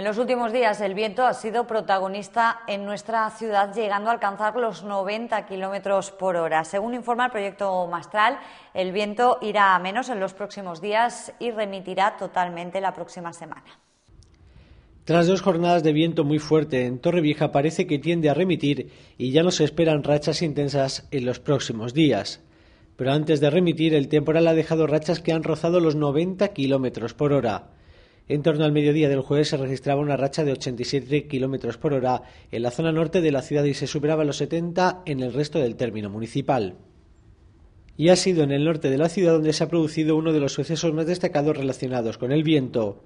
En los últimos días el viento ha sido protagonista en nuestra ciudad, llegando a alcanzar los 90 kilómetros por hora. Según informa el proyecto Mastral, el viento irá a menos en los próximos días y remitirá totalmente la próxima semana. Tras dos jornadas de viento muy fuerte en Torrevieja parece que tiende a remitir y ya no se esperan rachas intensas en los próximos días. Pero antes de remitir, el temporal ha dejado rachas que han rozado los 90 kilómetros por hora. En torno al mediodía del jueves se registraba una racha de 87 kilómetros por hora en la zona norte de la ciudad y se superaba los 70 en el resto del término municipal. Y ha sido en el norte de la ciudad donde se ha producido uno de los sucesos más destacados relacionados con el viento.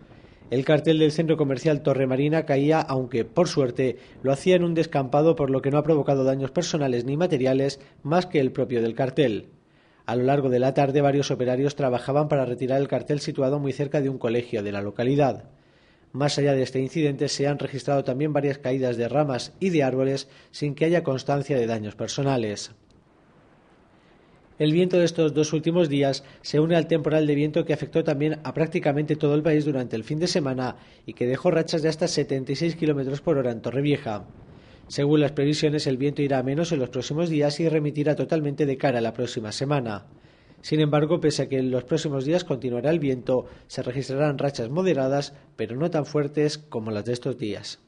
El cartel del centro comercial Torre Marina caía, aunque por suerte lo hacía en un descampado, por lo que no ha provocado daños personales ni materiales más que el propio del cartel. A lo largo de la tarde varios operarios trabajaban para retirar el cartel situado muy cerca de un colegio de la localidad. Más allá de este incidente se han registrado también varias caídas de ramas y de árboles sin que haya constancia de daños personales. El viento de estos dos últimos días se une al temporal de viento que afectó también a prácticamente todo el país durante el fin de semana y que dejó rachas de hasta 76 km por hora en Torrevieja. Según las previsiones, el viento irá a menos en los próximos días y remitirá totalmente de cara a la próxima semana. Sin embargo, pese a que en los próximos días continuará el viento, se registrarán rachas moderadas, pero no tan fuertes como las de estos días.